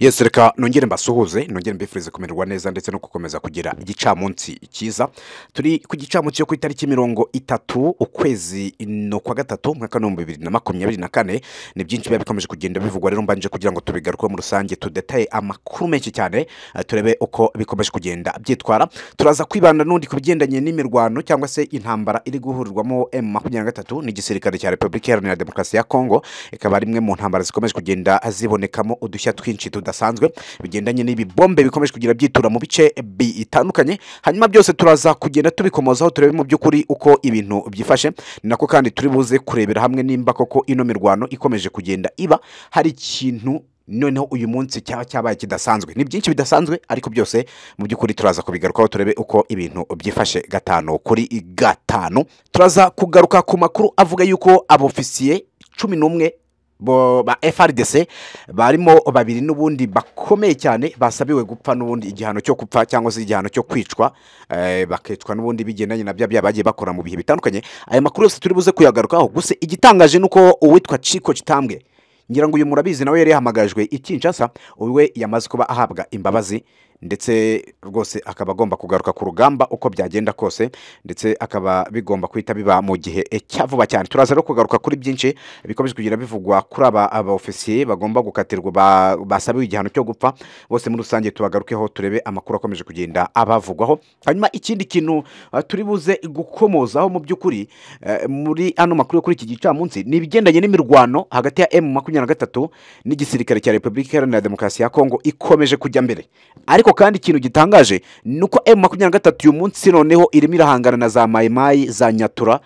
yesi reka nongere mbasuhuze nongere mbifurize kumererwa neza ndetse no gukomeza kugira igicamunsi cyiza turi ku gicamunsi cyo ku itariki mirongo itatu ukwezi no kwa gatatu umwaka w'ibihumbi bibiri na makumyabiri na kane ni byinshi biba bikomeje kugenda bivugwa rero mbanje kugira ngo tubigaruke mu rusange tudetaye amakuru menshi cyane eh, turebe uko bikomeje kugenda byitwara turaza kwibanda n'undi ku bigendanye n'imirwano cyangwa se intambara iri guhurirwamo emu makumyabiri na gatatu n'igisirikare cya repubulika iharanira demokarasi ya kongo ikaba ari imwe mu ntambara zikomeje kugenda zibonekamo udushya twinshi rudasanzwe bigendanye n'ibi bombe bikomeje kugenda byitura mu bice bitandukanye hanyuma byose turaza kugenda tubikomozaho turebe mu by'ukuri uko ibintu byifashe nako kandi turi buze kurebera hamwe nimba koko ino mirwano ikomeje kugenda iba hari ikintu noneho uyu munsi cyaba cyabaye kidasanzwe ni byinshi bidasanzwe ariko byose mu by'ukuri turaza kubigarukaho turebe uko ibintu byifashe gatanu kuri gatanu turaza kugaruka ku makuru avuga yuko abofisiye cumi n'umwe ba frdc barimo babiri n'ubundi bakomeye cyane basabiwe gupfa n'ubundi igihano cyo gupfa cyangwa se igihano cyo kwicwa eh, bakicwa n'ubundi bigendanye na bya bya bagiye bakora mu bihe bitandukanye aya makuru yose turi buze kuyagarukaho gusa igitangaje ni uko uwitwa ciko kitambwe ngira ngo uyu murabizi nawe yari yahamagajwe i Kinshasa we yamaze kuba ahabwa imbabazi ndetse rwose akaba agomba kugaruka ku rugamba uko byagenda kose ndetse akaba bigomba guhita biba mu gihe cya vuba cyane turaza no kugaruka kuri byinshi bikomeje kugira bivugwa kuri aba ofisiye bagomba gukatirwa basabiwe igihano cyo gupfa bose muri rusange tubagarukeho turebe amakuru akomeje kugenda abavugwaho hanyuma ikindi kintu ah, turi buze gukomozaho mu by'ukuri eh, muri ano makuru yo kuri iki gicamunsi ni ibigendanye n'imirwano hagati ya emu makumyabiri na gatatu n'igisirikare cya repubulika iharanira demokarasi ya kongo ikomeje kujya mbere ariko kandi ikintu gitangaje ni uko emu makumyabiri na gatatu uyu munsi noneho irimo irahangana na za mayimayi za nyatura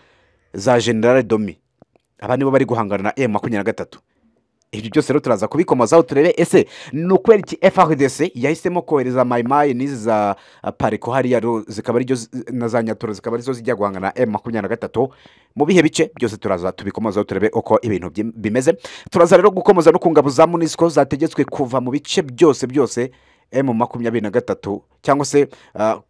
za generale domi aba nibo bari guhangana na emu makumyabiri na gatatu ibyo byose rero turaza kubikomazaho turebe ese ni ukubera iki frdc yahisemo kohereza mayimayi n'izi za uh, pariko hariya zikaba na za nyatura zikaba arizo zijya guhangana na emu makumyabiri na gatatu mu bihe bice byose turaza tubikomazaho turebe uko ibintu bimeze turaza rero gukomeza no kunga buzamu n'isiko zategetswe kuva mu bice byose byose emu makumyabiri na gatatu cyangwa se uh,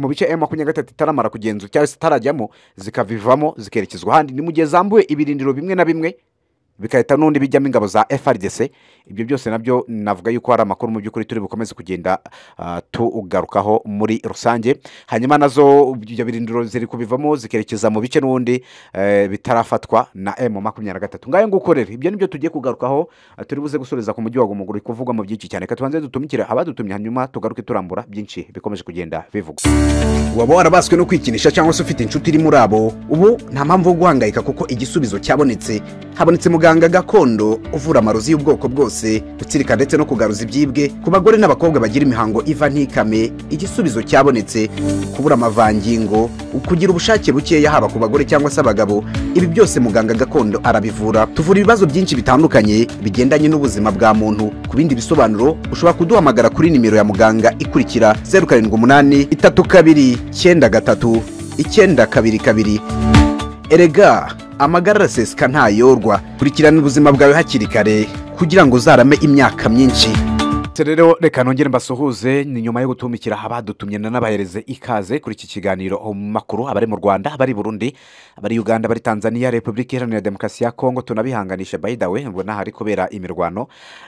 mu bice emu makumyabiri na gatatu itaramara kugenzura cyangwa se itarajyamo zikavivamo zikerekezwa ahandi ni mu gihe zambuye ibirindiro bimwe na bimwe bigahita n'undi bijyamo ingabo za FRDC ibyo byose nabyo navuga yuko hari amakuru mu by'ukuri turi bukomeze kugenda ah, tugarukaho muri rusange hanyuma nazo ibyo birindiro ziri kubivamo zikerekeza mu bice n'ubundi eh, bitarafatwa na M makumyabiri na gatatu ngayo nguko rero ibyo nibyo tugiye kugarukaho ah, turi buze gusoreza ku mujyi wa Gomoguru kuvugwa mu byinshi cyane reka tubanze dutumikire abadutumye hanyuma tugaruke turambura byinshi bikomeje kugenda bivugwa waba warabaswe no kwikinisha cyangwa se ufite inshuti iri muri abo ubu nta mpamvu yo guhangayika kuko igisubizo cyabonetse habonetse muganga muganga gakondo uvura amarozi y'ubwoko bwose gutsirika ndetse no kugaruza ibyibwe ku bagore n'abakobwa bagira imihango iva ntikame igisubizo cyabonetse kubura amavangingo kugira ubushake bukeya haba ku bagore cyangwa se abagabo ibi byose muganga gakondo arabivura tuvura ibibazo byinshi bitandukanye bigendanye n'ubuzima bwa muntu ku bindi bisobanuro ushobora kuduhamagara kuri nimero ya muganga ikurikira zeru karindwi umunani itatu kabiri icyenda gatatu icyenda kabiri kabiri erega amagara araseseka ntayorwa kurikirana ubuzima bwawe hakiri kare kugira ngo uzarame imyaka myinshi ndetse rero reka nongere mbasuhuze ni nyuma yo gutumikira abadutumye n’abahereze ikaze kuri iki kiganiro makuru abari mu rwanda abari burundi abari uganda abari tanzania repubulika iharanira demokarasi ya kongo tunabihanganisha bayidawe mbona hari kubera imirwano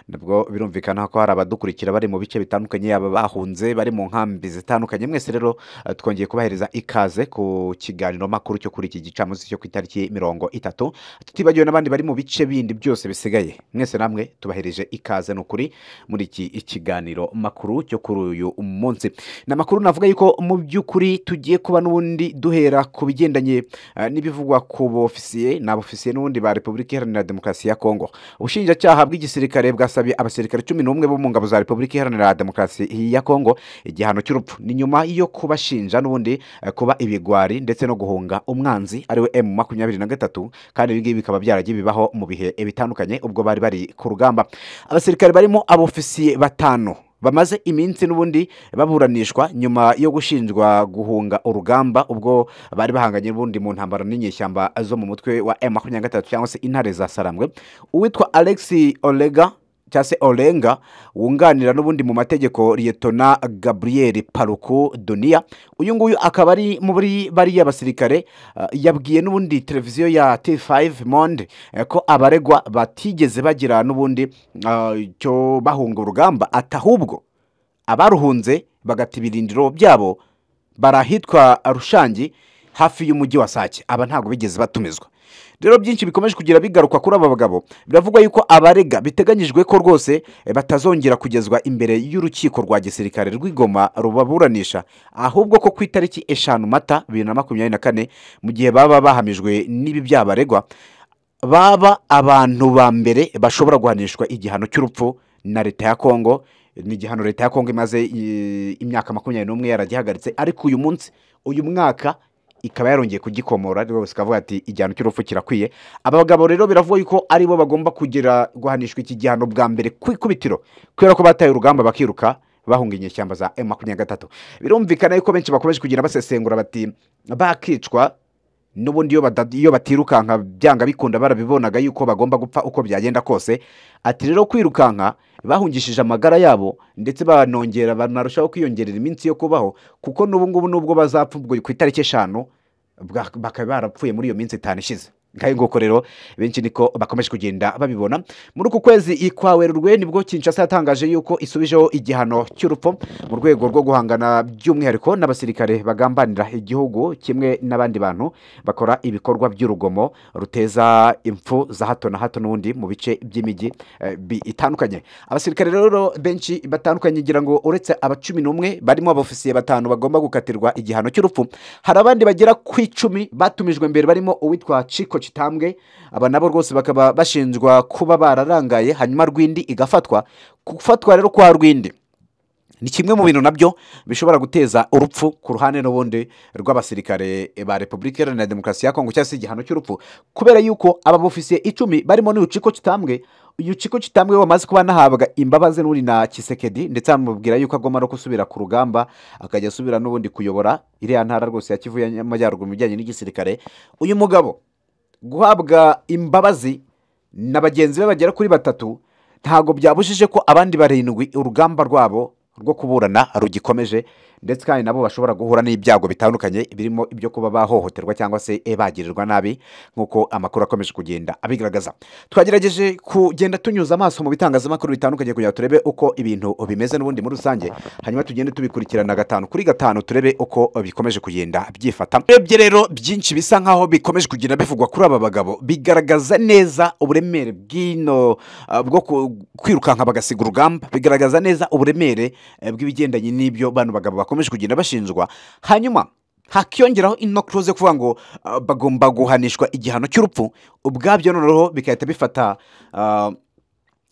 nabwo birumvikana ko hari abadukurikira bari mu bice bitandukanye yaba bahunze bari mu nkambi zitandukanye mwese rero eh, twongeye kubahereza ikaze ku kiganiro makuru cyo kuri iki gicamunsi cyo ku itariki mirongo itatu tutibagiwe n'abandi bari mu bice bindi byose bisigaye mwese namwe tubahereje ikaze ni ukuri muri iki ikiganiro makuru cyo kuri uyu munsi ni amakuru navuga yuko mu by'ukuri tugiye kuba n'ubundi duhera ku bigendanye eh, n'ibivugwa ku bofisiye ni abofisiye n'ubundi ba repubulika iharanira demokarasi ya kongo ubushinjacyaha bw'igisirikare bwasabye abasirikare cumi n'umwe bo mu ngabo za repubulika iharanira demokarasi ya kongo igihano cy'urupfu ni nyuma yo kubashinja n'ubundi eh, kuba ibigwari ndetse no guhunga umwanzi ariwe emu makumyabiri na gatatu kandi ibingibi bikaba byaragiye bibaho mu bihe bitandukanye ubwo bari bari ku rugamba abasirikare barimo abofisiye batanu bamaze iminsi n'ubundi baburanishwa nyuma yo gushinjwa guhunga urugamba ubwo bari bahanganye n'ubundi mu ntambaro n'inyeshyamba zo mu mutwe wa m makumyabiri na gatatu cyangwa se intare za sarambwe uwitwa alex olega cyangwa se orenga wunganira n'ubundi mu mategeko liyetona gaburiyeri paruku doniya uyu nguyu akaba ari muri bariya basirikare eh, yabwiye n'ubundi televiziyo ya T5 monde eh, ko abaregwa batigeze bagira n'ubundi eh, cyo bahunga urugamba atahubwo abaruhunze bagata ibirindiro byabo bari rushangi hafi y'umujyi wa sake aba ntabwo bigeze batumizwa rero byinshi bikomeje kugira bigaruka kuri aba bagabo biravugwa yuko abarega biteganyijwe ko rwose eh, batazongera kugezwa imbere y'urukiko rwa gisirikare rw'igoma rubaburanisha ahubwo ko ku itariki eshanu mata bibiri na makumyabiri na kane mu gihe baba bahamijwe n'ibi byaha baregwa baba abantu ba mbere bashobora guhanishwa igihano cy'urupfu na leta ya kongo ni igihano leta ya kongo imaze imyaka makumyabiri n'umwe yaragihagaritse ariko uyu munsi uyu mwaka ikaba yarongeye kugikomora rwose ikavuga ati igihano cy'urupfu kirakwiye aba bagabo rero biravuga yuko aribo bagomba kugira guhanishwa iki gihano bwa mbere ku ikubitiro kubera ko bataye urugamba bakiruka bahunga inyeshyamba za emu makumyabiri gatatu birumvikana yuko benshi bakomeje kugenda basesengura bati bakicwa n'ubundi iyo batirukanka byanga bikunda barabibonaga yuko bagomba gupfa uko byagenda kose ati rero kwirukanka bahungishije amagara yabo ndetse banongera banarushaho kwiyongerera iminsi yo kubaho kuko n'ubu ngubu nubwo bazapfa ku itariki eshanu bakaba barapfuye muri iyo minsi itanu ishize nk'ay'inguko rero benshi niko bakomeje kugenda babibona muri uku kwezi ikwawe rurwe nibwo kinshasa yatangaje yuko isubijeho igihano cy'urupfu mu rwego rwo guhangana by'umwihariko n'abasirikare bagambanira igihugu kimwe n'abandi bantu bakora ibikorwa by'urugomo ruteza impfu za hato na hato n'ubundi mu bice by'imijyi eh, bitandukanye abasirikare rero benshi batandukanye ngira ngo uretse aba cumi n'umwe barimo abofisiye batanu bagomba gukatirwa igihano cy'urupfu hari abandi bagera ku icumi batumijwe mbere barimo uwitwa ciko kitambwe aba nabo rwose bakaba bashinjwa kuba bararangaye hanyuma rwindi igafatwa gufatwa rero kwa rwindi ni kimwe mu bintu nabyo bishobora guteza urupfu ku ruhande n'ubundi rw'abasirikare ba repubulika iharanira demokarasi ya kongo cyangwa se igihano cy'urupfu kubera yuko ababofisiye icumi barimo n'ubuciko kitambwe uyu kigo kitambwe bamaze kuba anahabwa imbabazi n'uri na kisekedi ndetse amubwira yuko agomba no gusubira ku rugamba akajya asubira n'ubundi kuyobora iriya ntara rwose ya kivu y'amajyaruguru mu bijyanye n'igisirikare uyu mugabo guhabwa imbabazi na bagenzi be bagera kuri batatu ntabwo byabujije ko abandi barindwi urugamba rwabo rwo kuburana rugikomeje ndetse kandi nabo bashobora guhura n'ibyago bitandukanye birimo ibyo kuba bahohoterwa cyangwa se eh, bagirirwa nabi nk'uko amakuru akomeje kugenda abigaragaza twagerageje kugenda tunyuza amaso mu bitangazamakuru bitandukanye kugira ngo turebe uko ibintu bimeze n'ubundi muri rusange hanyuma tugende tubikurikirana gatanu kuri gatanu turebe uko bikomeje kugenda byifata urebye rero byinshi bisa nkaho bikomeje kugenda bivugwa kuri aba bagabo bigaragaza neza uburemere bw'ino eh, bwo kwirukanka bagasiga urugamba bigaragaza neza uburemere eh, bw'ibigendanye n'ibyo bano bagabo bakora bakomeje kugenda bashinjwa hanyuma hakiyongeraho ino kuruze kuvuga ngo ah, bagomba guhanishwa igihano cy'urupfu ubwabyo noneho bigahita bifata ah,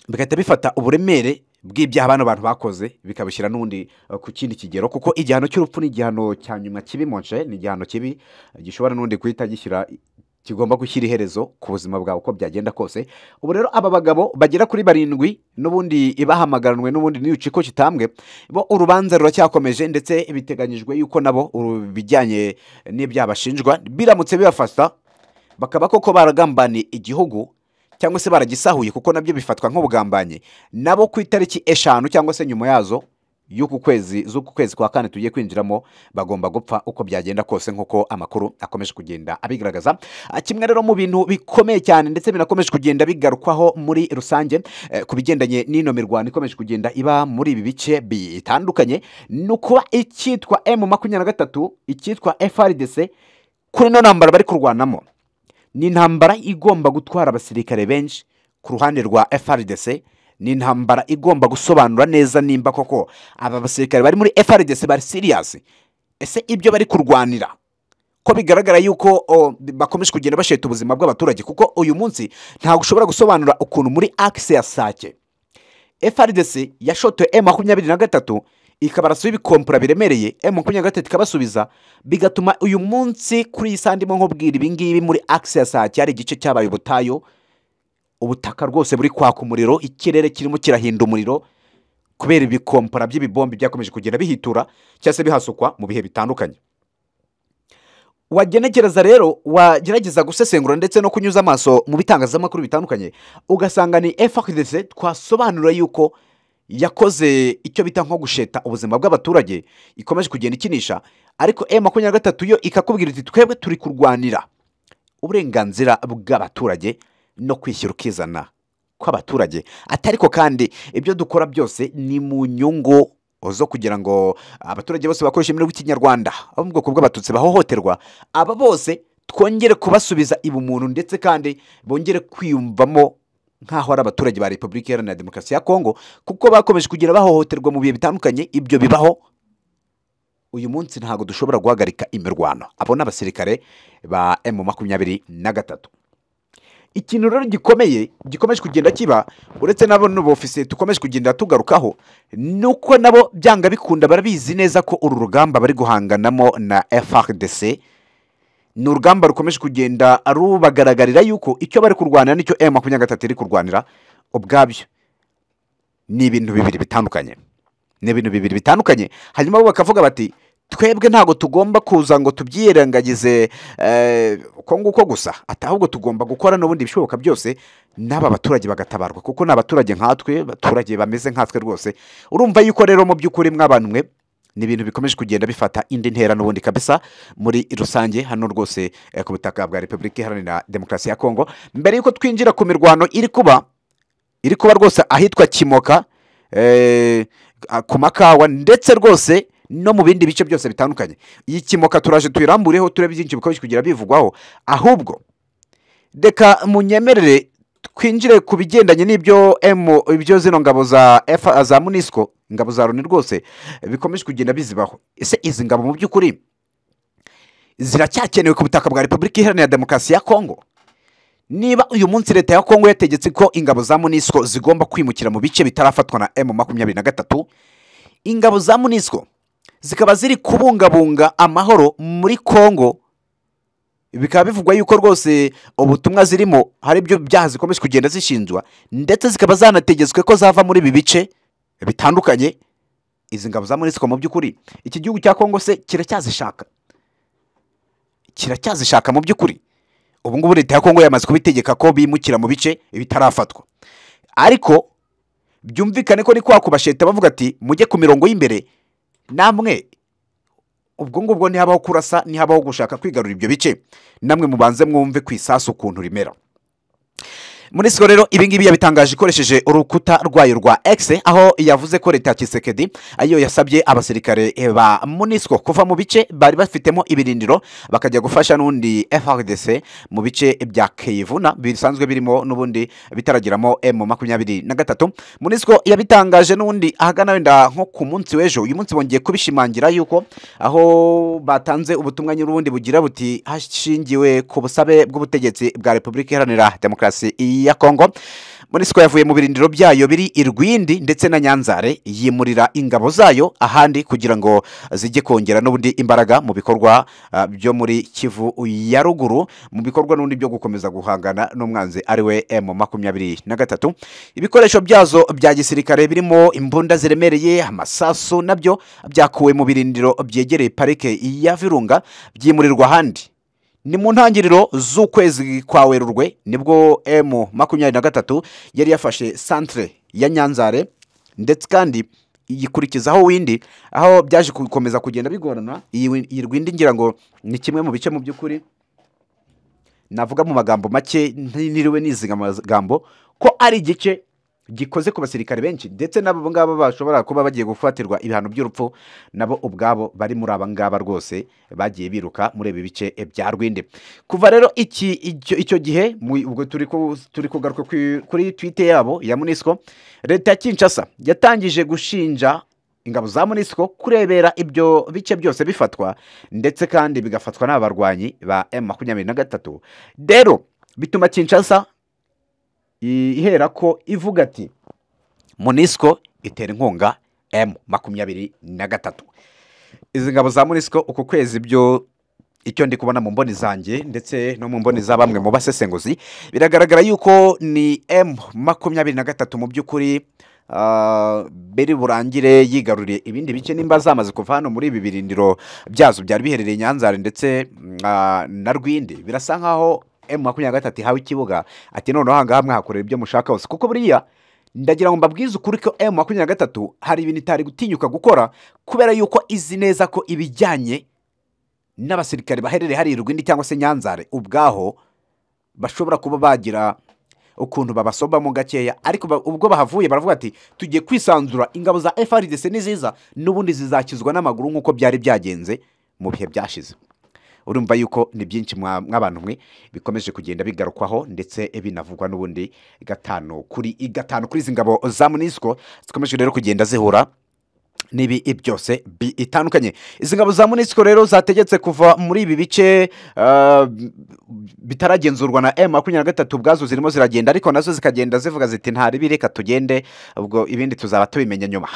bigahita bifata uburemere bw'ibyaha bano bantu bakoze bikabishyira n'ubundi ah, ku kindi kigero kuko igihano cy'urupfu ni igihano cya nyuma kibi monshe ni igihano kibi gishobora n'ubundi guhita gishyira kigomba gushyira iherezo ku buzima bwawe uko byagenda kose ubu rero aba bagabo bagera kuri barindwi n'ubundi bahamaganwe n'ubundi n'ibiciko kitambwe bo urubanza ruracyakomeje ndetse biteganyijwe yuko nabo bijyanye n'ibyaha bashinjwa biramutse bibafata bakaba koko baragambaniye igihugu cyangwa se baragisahuye kuko nabyo bifatwa nk'ubugambanyi nabo ku itariki eshanu cyangwa se nyuma yazo y'uku kwezi z'uku kwezi kwa kane tugiye kwinjiramo bagomba gupfa uko byagenda kose nk'uko amakuru akomeje kugenda abigaragaza ah, kimwe rero mu bintu bikomeye cyane ndetse binakomeje kugenda bigarukwaho muri rusange eh, ku bigendanye n'ino mirwano ikomeje kugenda iba muri ibi bice bitandukanye ni ukuba icyitwa emu makumyabiri na gatatu icyitwa frdc kuri ino ntambara bari kurwanamo ni intambara igomba gutwara abasirikare benshi ku ruhande rwa frdc ni intambara igomba gusobanura neza nimba koko aba basirikare bari muri FRDC bari siriyasi ese ibyo bari kurwanira ko bigaragara yuko bakomeje kugenda basheta ubuzima bw'abaturage kuko uyu munsi ntabwo ushobora gusobanura ukuntu muri akise ya sake FRDC yashotoye E makumyabiri na gatatu ikabarasa ibikompura biremereye M makumyabiri na gatatu ikabasubiza bigatuma uyu munsi kuri iyi sandimo nk'ubwira ibingibi muri akise ya sake hari igice cyabaye ubutayo ubutaka rwose buri kwaka umuriro ikirere kirimo kirahinda umuriro kubera ibikompora by'ibibombi byakomeje kugenda bihitura cyangwa se bihasukwa mu bihe bitandukanye Wagenegereza rero wagerageza gusesengura ndetse no kunyuza amaso mu bitangazamakuru bitandukanye ugasanga ni efuperi twasobanura yuko yakoze icyo bita nko gusheta ubuzima bw'abaturage ikomeje kugenda ikinisha ariko e makumyabiri na gatatu yo ikakubwira iti twebwe turi kurwanira uburenganzira bw'abaturage no kwishyura ukizana kw'abaturage atariko kandi ibyo dukora byose ni mu nyungu zo kugira ngo abaturage bose bakoreshe imirimo y'ikinyarwanda abo mu bwoko bw'abatutsi bahohoterwa aba bose twongere kubasubiza ibumuntu ndetse kandi bongere kwiyumvamo nk'aho ari abaturage ba repubulika iharanira demokarasi ya kongo kuko bakomeje kugira bahohoterwa mu bihe bitandukanye ibyo bibaho uyu munsi ntabwo dushobora guhagarika imirwano abo ni abasirikare ba emu makumyabiri na gatatu ikintu rero gikomeye gikomeje kugenda kiba uretse nabo n'ubufise dukomeje kugenda tugarukaho ni uko nabo byanga bikunda barabizi neza ko uru rugamba bari guhanganamo na FARDC ni urugamba rukomeje kugenda rubagaragarira yuko icyo bari kurwanira nicyo M makumyabiri gatatu iri kurwanira ubwabyo ni ibintu bibiri bitandukanye ni ibintu bibiri bitandukanye hanyuma bo bakavuga bati twebwe ntabwo tugomba kuza ngo tubyirengagize eh, uko nguko gusa ahubwo tugomba gukora n'ubundi bishoboka byose n'aba baturage bagatabarwa kuko ni abaturage nkatwe abaturage bameze nkatwe rwose urumva yuko rero mu by'ukuri mwabanwe ni ibintu bikomeje kugenda bifata indi ntera n'ubundi kabisa muri rusange hano rwose eh, ku butaka bwa repubulika iharanira demokarasi ya kongo mbere y'uko twinjira ku mirwano iri kuba iri kuba rwose ahitwa kimoka eh, ku makawa ndetse rwose no mu bindi bice byose bitandukanye iyi kimoka turaje tuyirambureho turebe byinshi bikabije kugira bivugwaho ahubwo reka munyemerere twinjire ku bigendanye n'ibyo ibyo zino ngabo za za munisiko ingabo za loni rwose bikomeje kugenda bizibaho ese izi ngabo mu by'ukuri ziracyakenewe ku butaka bwa repubulika iharanira demokarasi ya kongo niba uyu munsi leta ya kongo yategetse ko ingabo za munisiko zigomba kwimukira mu bice bitarafatwa na emu makumyabiri na gatatu ingabo za munisiko zikaba ziri kubungabunga amahoro muri congo bikaba bivugwa yuko rwose ubutumwa zirimo hari ibyo byaha zikomeje kugenda zishinzwa ndetse zikaba zanategetswe ko zava muri ibi bice bitandukanye izi ngabo za monisiko mu by'ukuri iki gihugu cya kongo se kiracyazishaka kiracyazishaka mu by'ukuri ubu ngubu leta ya kongo yamaze kubitegeka ko bimukira mu bice bitarafatwa ariko byumvikane ko ni kwa kubasheta bavuga ati mujye ku mirongo y'imbere namwe ubwo ngubwo ntihabaho kurasa ntihabaho gushaka kwigarura ibyo bice namwe mubanze mwumve ku isasu ukuntu rimera muri siko rero ibingibi yabitangaje ikoresheje urukuta rwayo rwa egise aho yavuze ko leta ya kisekedi ayo yasabye abasirikare eh, ba munisiko kuva mu bice bari bafitemo ibirindiro bakajya gufasha n'undi frdc mu bice bya keyivuna bisanzwe birimo n'ubundi bitaragiramo emu eh, makumyabiri na gatatu munisiko yabitangaje n'undi ahagana wenda nko ku munsi w'ejo uyu munsi bongeye kubishimangira yuko aho batanze ubutumwa n'ubundi bugira buti hashingiwe ku busabe bw'ubutegetsi bwa repubulika iharanira demokarasi iyi ya kongo monisiko yavuye mu birindiro byayo biri irwindi ndetse na nyanzare yimurira ingabo zayo ahandi kugira ngo zijye kongera n'ubundi imbaraga mu bikorwa uh, byo muri kivu ya ruguru mu bikorwa n'ubundi byo gukomeza guhangana n'umwanzi ari we m makumyabiri na gatatu ibikoresho byazo bya gisirikare birimo imbunda ziremereye amasasu nabyo byakuwe mu birindiro byegereye parike ya virunga byimurirwa ahandi ni mu ntangiriro z'ukwezi kwa werurwe nibwo emu makumyabiri na gatatu yari yafashe santire ya nyanzare ndetse kandi yikurikizaho windi aho byaje gukomeza kugenda bigorana iyi rwindi ngira ngo ni kimwe mu bice mu by'ukuri navuga mu magambo make ntiriwe nizi amagambo ko ari igice gikoze ku basirikare benshi ndetse n'abo ngabo bashobora kuba bagiye gufatirwa ibihano by'urupfu nabo ubwabo bari muri aba ngaba rwose bagiye biruka muri ibi bice bya rwinde kuva rero iki icyo gihe ubwo turi kugaruka kuri twite yabo ya munisiko leta ya kinshasa yatangije gushinja ingabo za munisiko kurebera ibyo bice byose bifatwa ndetse kandi bigafatwa n'abarwanyi ba emu makumyabiri na gatatu rero bituma kinshasa ihera ko ivuga ati munisiko itera inkunga emu makumyabiri na gatatu izi ngabo za munisiko uku kwezi ibyo icyo ndi kubona mu mboni zanjye ndetse no mu mboni za bamwe mu basesenguzi biragaragara yuko ni emu makumyabiri na gatatu mu by'ukuri ah, biri burangire yigaruriye ibindi bice nimba zamaze kuva hano muri ibi birindiro byazo byari biherereye nyanzare ndetse ah, na rwindi birasa nkaho emu makumyabiri na gatatu ihawe ikibuga ati noneho aha ngaha mwahakorera ibyo mushaka hose kuko buriya ndagira ngo mbabwize ukuri ko emu makumyabiri na gatatu hari ibintu itari gutinyuka gukora kubera yuko izi neza ko ibijyanye n'abasirikare baherereye hari irwindi cyangwa se nyanzare ubwaho bashobora kuba bagira ukuntu babasobamo gakeya ariko ubwo bahavuye baravuga ati tugiye kwisanzura ingabo za se ni nziza n'ubundi zizakizwa n'amaguru nk'uko byari byagenze mu bihe byashize urumva yuko ni byinshi mw'abantu mwe bikomeje kugenda bigarukwaho ndetse binavugwa n'ubundi gatanu kuri gatanu kuri izi ngabo za munisiko zikomeje rero kugenda zihura nibi byose bitandukanye izi ngabo za munisiko rero zategetse kuva muri ibi bice uh, bitaragenzurwa na emu makumyabiri na gatatu ubwazo zirimo ziragenda ariko nazo zikagenda zivuga ziti ntaribi reka tugende ubwo ibindi tuzaba tubimenya nyuma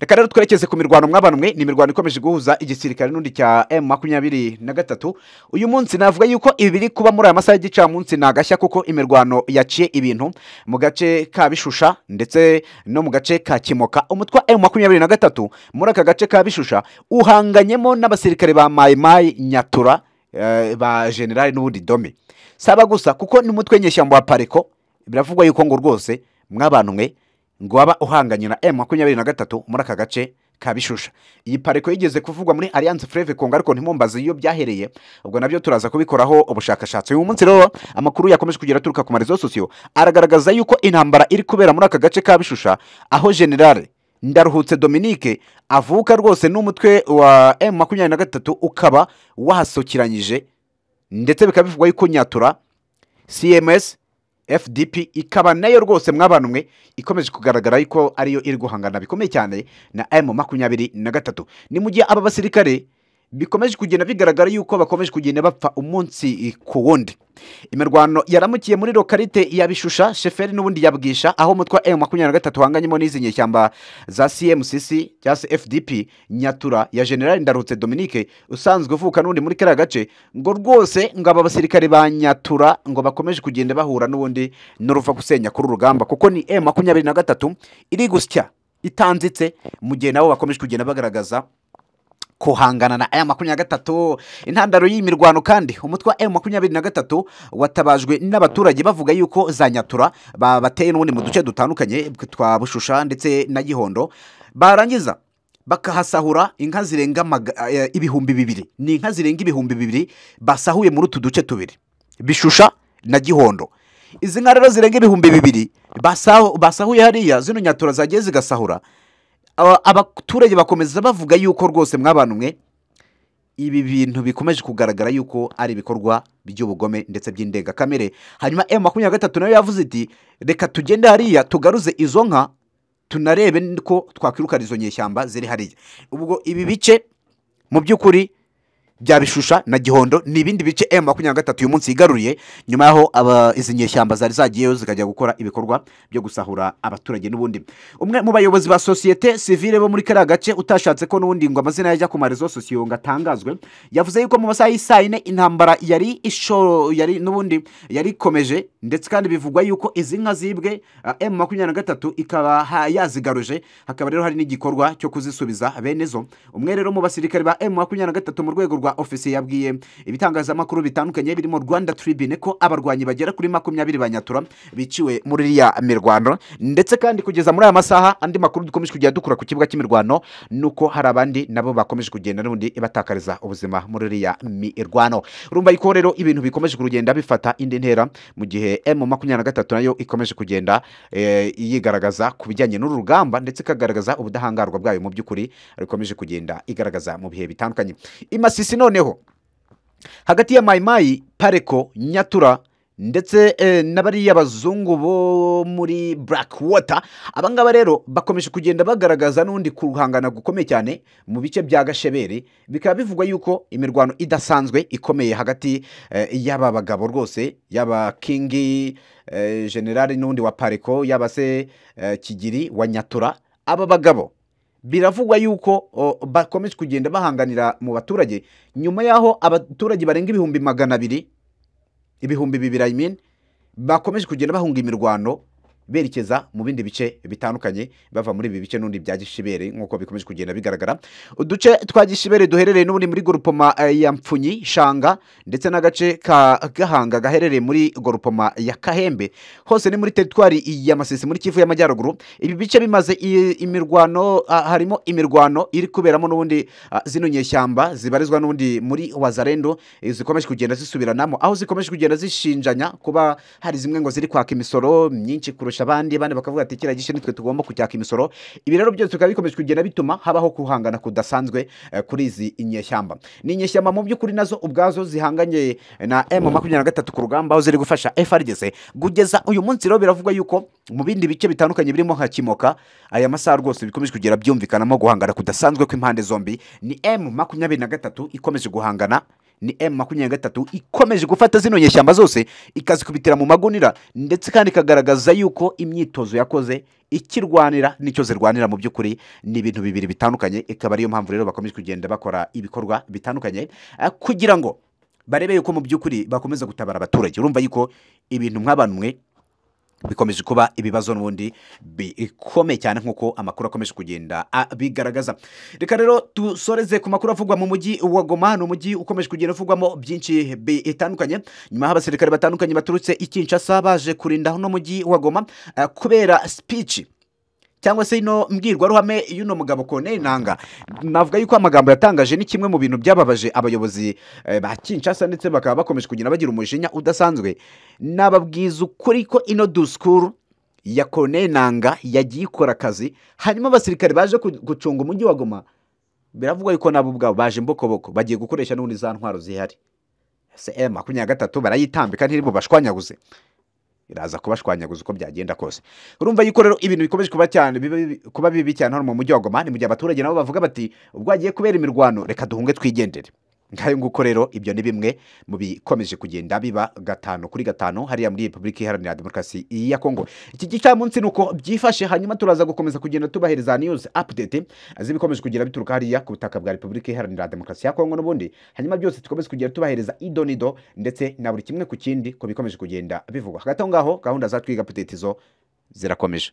reka rero twerekeze ku mirwano mwabanwe ni imirwano ikomeje guhuza igisirikare n'undi cya M makumyabiri na gatatu uyu munsi navuga yuko ibiri kuba muri aya masaha y'igicamunsi ni agashya kuko imirwano yaciye ibintu mu gace ka bishusha ndetse no mu gace ka kimoka umutwe wa emu makumyabiri na gatatu muri aka gace ka bishusha uhanganyemo n'abasirikare ba mayimayi nyatura eh, ba generale n'ubundi dome saba gusa kuko n'umutwe nyeshyamba wa pariko biravugwa yuko ngo rwose mw'abantu mwe ngo waba uhanganye na emu makumyabiri na gatatu muri aka gace ka bishusha iyi pariko yigeze kuvugwa muri alliance freve kongo ariko ntimumbaze iyo byahereye ubwo nabyo turaza kubikoraho ubushakashatsi uyu munsi rero amakuru yakomeje kugera aturuka ku marezo sosiyo aragaragaza yuko intambara iri kubera muri aka gace ka bishusha aho generale ndaruhutse dominique avuka rwose n'umutwe wa M makumyabiri na gatatu ukaba wahasokeranyije ndetse bikaba bivugwa yuko nyatura cms fdp ikaba nayo rwose mwabanwe ikomeje kugaragara yuko ariyo iri guhangana bikomeye cyane na m makumyabiri na gatatu ni mu gihe aba basirikare bikomeje kugenda bigaragara yuko bakomeje kugenda bapfa umunsi eh, ku wundi imirwano yaramukiye muri lokarite ya bishusha sheferi n'ubundi yabwisha aho umutwe wa makumyabiri na gatatu wanganyemo n'izi nyeshyamba za cmcc cyangwa se fdp nyatura ya generale ndarutse dominique usanzwe uvuka n’undi muri kariya gace ngo rwose ngo aba basirikare ba nyatura ngo bakomeje kugenda bahura n'ubundi n'uruva gusenya kuri rugamba kuko ni e makumyabiri na gatatu iri gusya itanzitse mu gihe nabo bakomeje kugenda bagaragaza guhangana na aya makumyabiri na gatatu intandaro y'iyi kandi umutwe wa emu makumyabiri na gatatu watabajwe n'abaturage bavuga yuko za nyatura babateye n'ubundi mu duce dutandukanye twa bushusha ndetse na gihondo barangiza bakahasahura inka zirenga eh, ibihumbi bibiri ni inka zirenga ibihumbi bibiri basahuye muri utu duce tubiri bishusha na gihondo izi nka rero zirenga ibihumbi bibiri basahuye hariya zino nyatura zagiye zigasahura abaturage bakomeza bavuga yuko rwose mwabantumwe ibi bintu bikomeje kugaragara yuko ari ibikorwa by'ubugome ndetse by'indengakamere hanyuma emu eh, makumyabiri na gatatu nayo yavuze iti reka tugende hariya tugaruze izo nka tunarebe ko twakwirukana izo nyeshyamba ziri hariya ubwo ibi bice mu by'ukuri bya bishusha na gihondo nibindi bice emu makumyabiri na gatatu uyu munsi yigaruriye nyuma yaho izi nyeshyamba zari zagiyeyo zikajya gukora ibikorwa byo gusahura abaturage n'ubundi umwe mu bayobozi ba sosiyete sivile bo muri kariya gace utashatse ko n'ubundi ngo amazina yajya ku marezo sosiyo ngo atangazwe yavuze yuko mu masaha y'isaa yine intambara yari ishoro yari n'ubundi yari ikomeje ndetse kandi bivugwa yuko izi nka zibwe emu makumyabiri na gatatu ikaba yazigaruje hakaba rero hari n'igikorwa cyo kuzisubiza bene zo umwe rero mu basirikare ba emu makumyabiri na gatatu mu rwego rwa ofisi yabwiye ibitangazamakuru bitandukanye birimo rwanda tribune ko abarwanyi bagera kuri makumyabiri banyatura biciwe muri ya mirwano ndetse kandi kugeza muri aya masaha andi makuru dukomeje kugira dukura ku kibuga cy'imirwano nuko uko hari abandi nabo bakomeje kugenda n'ubundi batakariza ubuzima muri ya mirwano urumva yuko rero ibintu bikomeje kugenda bifata indi ntera mu gihe M23 nayo ikomeje kugenda eh, yigaragaza ku bijyanye n'uru rugamba ndetse kagaragaza ubudahangarwa bwayo mu by'ukuri ikomeje kugenda igaragaza mu bihe bitandukanye imasisi ati noneho hagati ya mayimayi pareko nyatura ndetse eh, na bazungu bo muri burake wota abangaba rero bakomeje kugenda bagaragaza n'undi kuruhangana gukomeye cyane mu bice bya gashebere bikaba bivugwa yuko imirwano idasanzwe ikomeye hagati eh, y'aba bagabo rwose yaba kingi eh, generale n'undi wa pareko yaba se kigiri wa nyatura aba bagabo biravugwa yuko bakomeje kugenda bahanganira mu baturage nyuma y'aho abaturage barenga ibihumbi magana abiri ibihumbi bibiri ayimini bakomeje kugenda bahunga imirwano berekeza mu bindi bice bitandukanye bava muri ibi bice n'undi bya gishibere nk'uko bikomeje kugenda bigaragara uduce twa gishibere duherereye n'ubundi muri gorupoma eh, ya mpfunyi shanga ndetse n'agace ka gahanga gaherereye muri gorupoma ya kahembe hose ni muri teritwari ya masisi muri kivu y'amajyaruguru ibi bice bimaze imirwano ah, harimo imirwano iri kuberamo n'ubundi ah, zino nyeshyamba zibarizwa n'ubundi muri wazarendo eh, zikomeje kugenda zisubiranamo aho zikomeje kugenda zishinjanya kuba hari zimwe ngo ziri kwaka imisoro myinshi kurusha kurusha abandi abandi bakavuga ati kiriya gice nitwe tugomba kucyaka imisoro ibi rero byose bikaba bikomeje kugenda bituma habaho guhangana kudasanzwe eh, kuri izi inyeshyamba ni inyeshyamba mu by'ukuri nazo ubwazo zihanganye eh, na m makumyabiri na gatatu ku rugamba aho ziri gufasha frgc kugeza uyu munsi rero biravugwa yuko mu bindi bice bitandukanye birimo nka kimoka aya masaha rwose bikomeje kugera byumvikanamo guhangana kudasanzwe kw'impande zombi ni m makumyabiri na gatatu ikomeje guhangana ni emu makumyabiri na gatatu ikomeje gufata zino nyeshyamba zose ikazikubitira mu magunira ndetse kandi ikagaragaza yuko imyitozo yakoze ikirwanira nicyo zirwanira mu by'ukuri ni ibintu bibiri bitandukanye ikaba ariyo mpamvu rero bakomeje kugenda bakora ibikorwa bitandukanye eh, kugira ngo barebe yuko mu by'ukuri bakomeza gutabara abaturage urumva yuko ibintu mwe bikomeje kuba ibibazo n'ubundi bikomeye cyane nk'uko amakuru akomeje kugenda bigaragaza reka rero dusoreze ku makuru avugwa mu mujyi wa goma ni umujyi ukomeje kugenda uvugwamo byinshi bitandukanye nyuma y'abasirikare batandukanye baturutse i kinshasa baje kurinda uno mujyi wa goma kubera speech cyangwa se ino mbwirwaruhame y'uno mugabo Corneille Nanga navuga yuko amagambo yatangaje ni kimwe mu bintu byababaje abayobozi eh, ba Kinshasa ndetse bakaba bakomeje kugenda bagira umujinya udasanzwe nababwiza ukuri ko ino dusikuru ya Corneille Nanga yagiye ikora akazi hanyuma abasirikare baje gucunga umujyi wa Goma biravugwa yuko nabo ubwabo baje mbokoboko bagiye gukoresha n'ubundi za ntwaro zihari se eh, makumyabiri na gatatu barayitambika ntiri iraza kubashwanyaguza uko byagenda kose urumva yuko rero ibintu bikomeje kuba cyane kuba bibi cyane hano mu mujyi wa goma ni mu gihe abaturage nabo bavuga bati ubwo agiye kubera imirwano reka duhunge twigendere nk'ayo nguko rero ibyo ni bimwe mu bikomeje kugenda biba gatanu kuri gatanu hariya muri repubulika iharanira demokarasi ya kongo iki gicamunsi ni uko byifashe hanyuma turaza gukomeza kugenda tubahereza news update z'ibikomeje kugenda bituruka hariya ku butaka bwa repubulika iharanira demokarasi ya kongo n'ubundi hanyuma byose tukomeze kugenda tubaheriza idonido ndetse na buri kimwe ku kindi ko bikomeje kugenda bivugwa hagati aho ngaho gahunda za twiga update zo zirakomeje